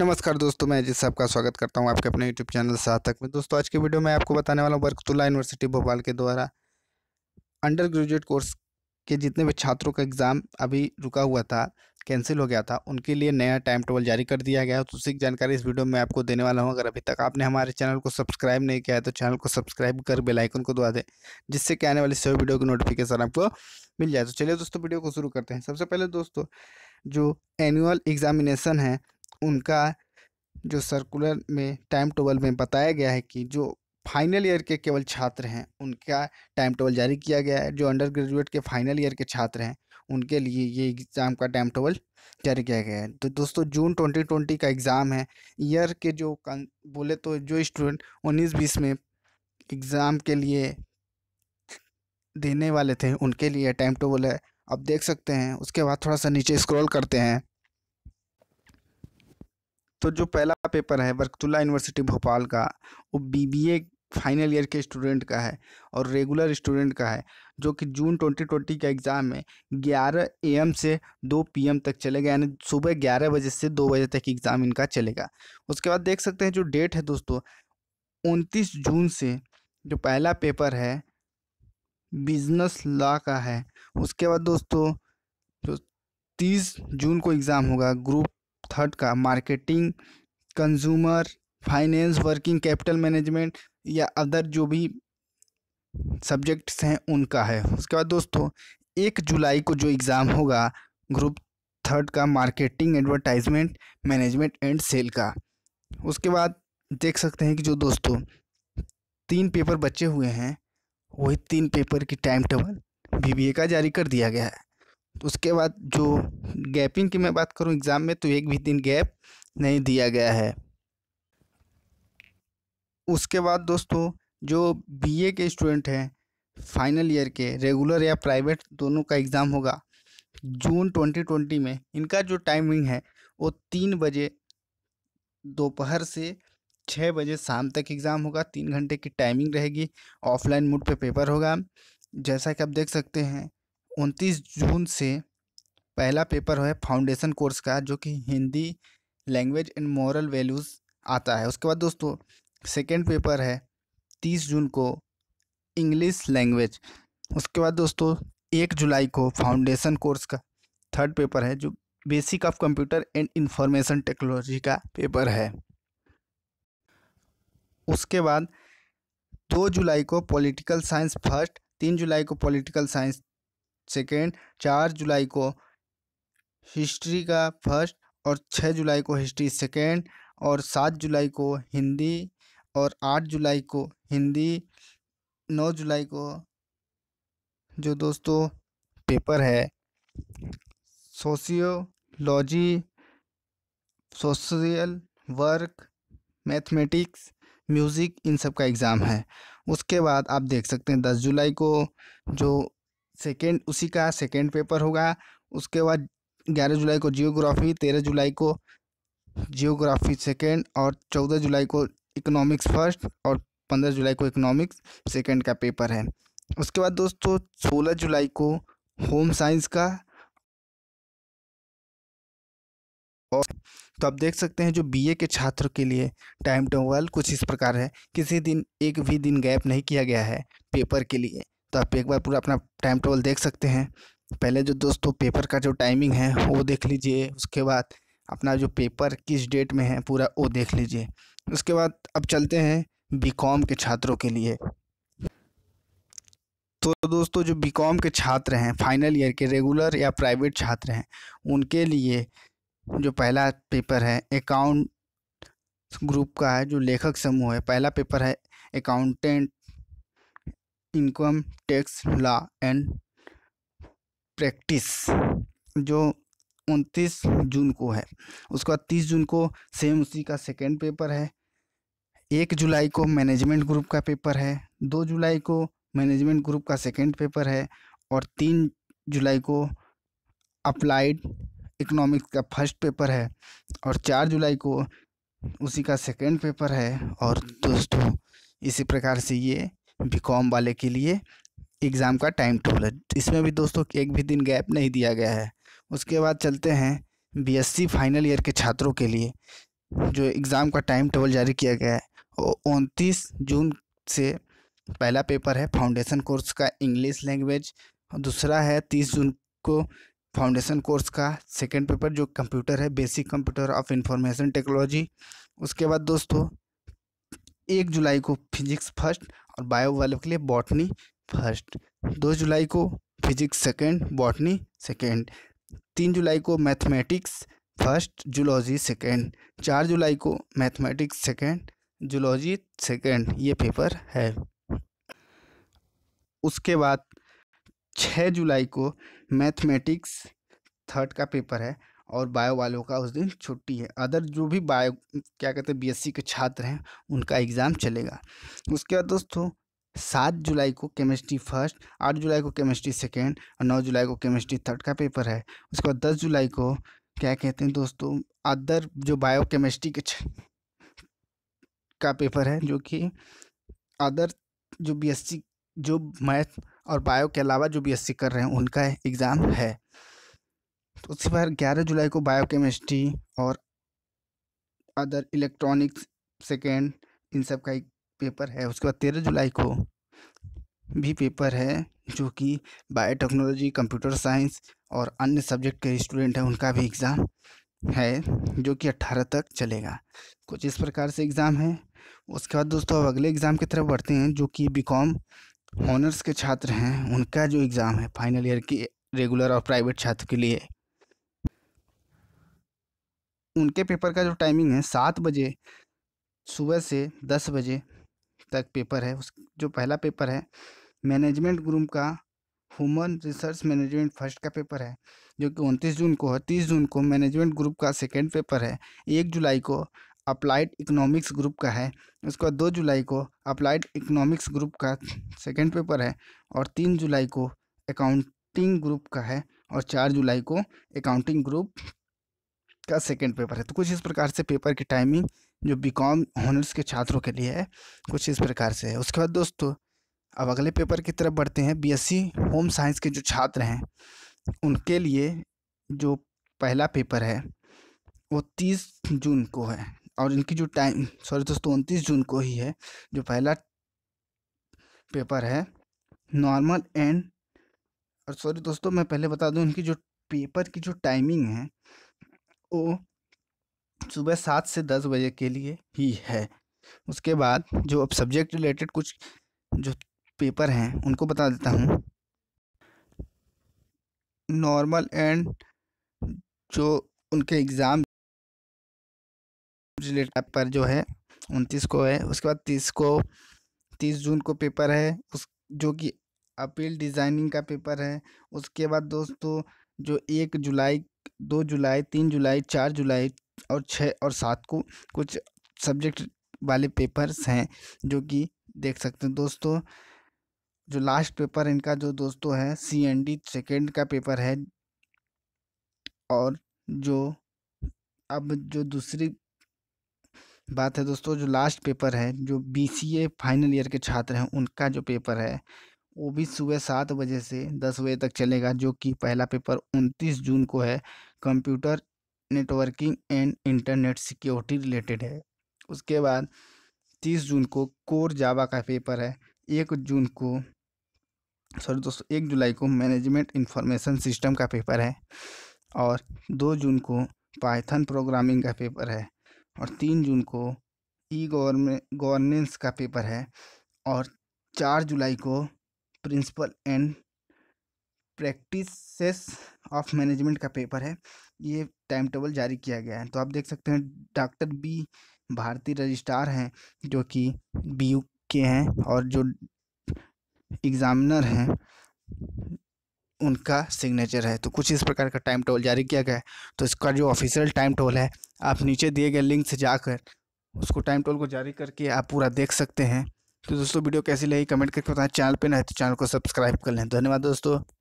नमस्कार दोस्तों मैं अजीत साहब का स्वागत करता हूं आपके अपने यूट्यूब चैनल सार्थक में दोस्तों आज की वीडियो में आपको बताने वाला हूं बरकतुल्ला यूनिवर्सिटी भोपाल के द्वारा अंडर ग्रेजुएट कोर्स के जितने भी छात्रों का एग्ज़ाम अभी रुका हुआ था कैंसिल हो गया था उनके लिए नया टाइम टेबल जारी कर दिया गया है तो उसी जानकारी इस वीडियो में आपको देने वाला हूँ अगर अभी तक आपने हमारे चैनल को सब्सक्राइब नहीं किया है तो चैनल को सब्सक्राइब कर बेलाइकन को दबा दें जिससे कि आने वाली सभी वीडियो की नोटिफिकेशन आपको मिल जाए तो चलिए दोस्तों वीडियो को शुरू करते हैं सबसे पहले दोस्तों जो एनुअल एग्जामिनेशन है उनका जो सर्कुलर में टाइम टेबल में बताया गया है कि जो फाइनल ईयर के केवल छात्र हैं उनका टाइम टेबल जारी किया गया है जो अंडर ग्रेजुएट के फाइनल ईयर के छात्र हैं उनके लिए ये एग्ज़ाम का टाइम टेबल जारी किया गया है तो दोस्तों जून 2020 का एग्ज़ाम है ईयर के जो बोले तो जो स्टूडेंट उन्नीस बीस में एग्ज़ाम के लिए देने वाले थे उनके लिए टाइम टेबल है आप देख सकते हैं उसके बाद थोड़ा सा नीचे स्क्रॉल करते हैं तो जो पहला पेपर है बरकतुल्ला यूनिवर्सिटी भोपाल का वो बीबीए फाइनल ईयर के स्टूडेंट का है और रेगुलर स्टूडेंट का है जो कि जून 2020 का एग्ज़ाम है ए एम से पी पीएम तक चलेगा यानी सुबह ग्यारह बजे से दो बजे तक एग्ज़ाम इनका चलेगा उसके बाद देख सकते हैं जो डेट है दोस्तों उनतीस जून से जो पहला पेपर है बिजनेस लॉ का है उसके बाद दोस्तों जो तीस जून को एग्ज़ाम होगा ग्रुप थर्ड का marketing consumer finance working capital management या अदर जो भी सब्जेक्ट्स हैं उनका है उसके बाद दोस्तों एक जुलाई को जो एग्ज़ाम होगा ग्रुप थर्ड का marketing advertisement management and sale का उसके बाद देख सकते हैं कि जो दोस्तों तीन पेपर बचे हुए हैं वही तीन पेपर की टाइम टेबल बीबीए का जारी कर दिया गया है उसके बाद जो गैपिंग की मैं बात करूँ एग्ज़ाम में तो एक भी दिन गैप नहीं दिया गया है उसके बाद दोस्तों जो बीए के स्टूडेंट हैं फाइनल ईयर के रेगुलर या प्राइवेट दोनों का एग्ज़ाम होगा जून 2020 में इनका जो टाइमिंग है वो तीन बजे दोपहर से छः बजे शाम तक एग्ज़ाम होगा तीन घंटे की टाइमिंग रहेगी ऑफलाइन मोड पे पेपर होगा जैसा कि आप देख सकते हैं उनतीस जून से पहला पेपर है फाउंडेशन कोर्स का जो कि Hindi language and moral values आता है उसके बाद दोस्तों सेकेंड पेपर है तीस जून को इंग्लिश लैंग्वेज उसके बाद दोस्तों एक जुलाई को फाउंडेशन कोर्स का थर्ड पेपर है जो basic of computer and information technology का पेपर है उसके बाद दो जुलाई को पॉलिटिकल साइंस फर्स्ट तीन जुलाई को पॉलिटिकल साइंस सेकेंड चार जुलाई को हिस्ट्री का फर्स्ट और छः जुलाई को हिस्ट्री सेकेंड और सात जुलाई को हिंदी और आठ जुलाई को हिंदी नौ जुलाई को जो दोस्तों पेपर है sociology social work mathematics music इन सब का एग्ज़ाम है उसके बाद आप देख सकते हैं दस जुलाई को जो सेकेंड उसी का सेकेंड पेपर होगा उसके बाद ग्यारह जुलाई को जियोग्राफी तेरह जुलाई को जियोग्राफी सेकेंड और चौदह जुलाई को इकोनॉमिक्स फर्स्ट और पंद्रह जुलाई को इकोनॉमिक्स सेकेंड का पेपर है उसके बाद दोस्तों सोलह जुलाई को होम साइंस का और तो आप देख सकते हैं जो बीए के छात्रों के लिए टाइम टेबल कुछ इस प्रकार है किसी दिन एक भी दिन गैप नहीं किया गया है पेपर के लिए तो आप एक बार पूरा अपना टाइम टेबल देख सकते हैं पहले जो दोस्तों पेपर का जो टाइमिंग है वो देख लीजिए उसके बाद अपना जो पेपर किस डेट में है पूरा वो देख लीजिए उसके बाद अब चलते हैं बी के छात्रों के लिए तो दोस्तों जो बी के छात्र हैं फाइनल ईयर के रेगुलर या प्राइवेट छात्र हैं उनके लिए जो पहला पेपर है अकाउंट ग्रुप का है जो लेखक समूह है पहला पेपर है accountant income tax law and practice जो उनतीस जून को है उसका तीस जून को सेम उसी का सेकेंड पेपर है एक जुलाई को मैनेजमेंट ग्रुप का पेपर है दो जुलाई को मैनेजमेंट ग्रुप का सेकेंड पेपर है और तीन जुलाई को अप्लाइड इकोनॉमिक्स का फर्स्ट पेपर है और चार जुलाई को उसी का सेकेंड पेपर है और दोस्तों इसी प्रकार से ये बीकॉम वाले के लिए एग्ज़ाम का टाइम टेबल है इसमें भी दोस्तों एक भी दिन गैप नहीं दिया गया है उसके बाद चलते हैं बीएससी फाइनल ईयर के छात्रों के लिए जो एग्ज़ाम का टाइम टेबल जारी किया गया है वो उनतीस जून से पहला पेपर है फाउंडेशन कोर्स का इंग्लिश लैंग्वेज दूसरा है तीस जून को फाउंडेशन कोर्स का सेकेंड पेपर जो कंप्यूटर है basic computer of information technology उसके बाद दोस्तों एक जुलाई को फिजिक्स फर्स्ट और बायो वाले के लिए बॉटनी फर्स्ट दो जुलाई को फिजिक्स सेकेंड बॉटनी सेकेंड तीन जुलाई को मैथमेटिक्स फर्स्ट जुलॉजी सेकेंड चार जुलाई को मैथमेटिक्स सेकेंड जुलॉजी सेकेंड ये पेपर है उसके बाद छः जुलाई को मैथमेटिक्स थर्ड का पेपर है और बायो वालों का उस दिन छुट्टी है अदर जो भी बायो क्या कहते हैं बीएससी के छात्र हैं उनका एग्ज़ाम चलेगा उसके बाद दोस्तों सात जुलाई को केमिस्ट्री फर्स्ट आठ जुलाई को केमिस्ट्री सेकेंड और नौ जुलाई को केमिस्ट्री थर्ड का पेपर है उसके बाद दस जुलाई को क्या कहते हैं दोस्तों अदर जो बायो केमिस्ट्री के का पेपर है जो कि अदर जो बीएससी जो मैथ और बायो के अलावा जो बीएससी कर रहे हैं उनका एग्ज़ाम है उसके बाद ग्यारह जुलाई को बायोकेमिस्ट्री और अदर इलेक्ट्रॉनिक्स सेकेंड इन सब का एक पेपर है उसके बाद तेरह जुलाई को भी पेपर है जो कि बायोटेक्नोलॉजी कंप्यूटर साइंस और अन्य सब्जेक्ट के स्टूडेंट हैं उनका भी एग्ज़ाम है जो कि अट्ठारह तक चलेगा कुछ इस प्रकार से एग्ज़ाम है उसके बाद दोस्तों अब अगले एग्ज़ाम की तरफ बढ़ते हैं जो कि कॉम ऑनर्स के छात्र हैं उनका जो एग्ज़ाम है फाइनल ईयर की रेगुलर और प्राइवेट छात्र के लिए उनके पेपर का जो टाइमिंग है सात बजे सुबह से दस बजे तक पेपर है उस जो पहला पेपर है मैनेजमेंट ग्रुप का ह्यूमन रिसर्च मैनेजमेंट फर्स्ट का पेपर है जो कि उनतीस जून को है तीस जून को मैनेजमेंट ग्रुप का सेकेंड पेपर है एक जुलाई को अप्लाइड इकोनॉमिक्स ग्रुप का है उसके बाद दो जुलाई को अप्लाइड इकोनॉमिक्स ग्रुप का सेकेंड पेपर है और तीन जुलाई को अकाउंटिंग ग्रुप का है और चार जुलाई को अकाउंटिंग ग्रुप का सेकेंड पेपर है तो कुछ इस प्रकार से पेपर की टाइमिंग जो बी कॉम ऑनर्स के छात्रों के लिए है कुछ इस प्रकार से है उसके बाद दोस्तों अब अगले पेपर की तरफ बढ़ते हैं बीएससी होम साइंस के जो छात्र हैं उनके लिए जो पहला पेपर है वो तीस जून को है और इनकी जो टाइम सॉरी दोस्तों उनतीस जून को ही है जो पहला पेपर है नॉर्मल एंड और सॉरी दोस्तों मैं पहले बता दूं इनकी जो पेपर की जो टाइमिंग है वो सुबह सात से दस बजे के लिए ही है उसके बाद जो अब सब्जेक्ट रिलेटेड कुछ जो पेपर हैं उनको बता देता हूँ नॉर्मल एंड जो उनके एग्ज़ाम रिलेटेड पेपर जो है उनतीस को है उसके बाद तीस को तीस जून को पेपर है उस जो कि अपील डिज़ाइनिंग का पेपर है उसके बाद दोस्तों जो एक जुलाई दो जुलाई तीन जुलाई चार जुलाई और छः और सात को कुछ सब्जेक्ट वाले पेपर्स हैं जो कि देख सकते हैं दोस्तों जो लास्ट पेपर इनका जो दोस्तों है सी एन डी सेकेंड का पेपर है और जो अब जो दूसरी बात है दोस्तों जो लास्ट पेपर है जो B C A final year के छात्र हैं उनका जो पेपर है वो भी सुबह सात बजे से दस बजे तक चलेगा जो कि पहला पेपर उनतीस जून को है computer networking and internet security related है उसके बाद तीस जून को कोर जावा का पेपर है एक जून को सॉरी दोस्तों एक जुलाई को मैनेजमेंट इन्फॉर्मेशन सिस्टम का पेपर है और दो जून को पाइथन प्रोग्रामिंग का पेपर है और तीन जून को ई गवर्नेंस का पेपर है और चार जुलाई को principal and practices of management का पेपर है ये टाइम टेबल जारी किया गया है तो आप देख सकते हैं डॉक्टर बी भारती रजिस्ट्रार हैं जो कि बी के हैं और जो एग्ज़ामिनर हैं उनका सिग्नेचर है तो कुछ इस प्रकार का टाइम टेबल जारी किया गया है तो इसका जो ऑफिशियल टाइम टेबल है आप नीचे दिए गए लिंक से जाकर उसको टाइम टेबल को जारी करके आप पूरा देख सकते हैं तो दोस्तों वीडियो कैसी लगी कमेंट करके बताएं चैनल पे ना है तो चैनल को सब्सक्राइब कर लें धन्यवाद दोस्तों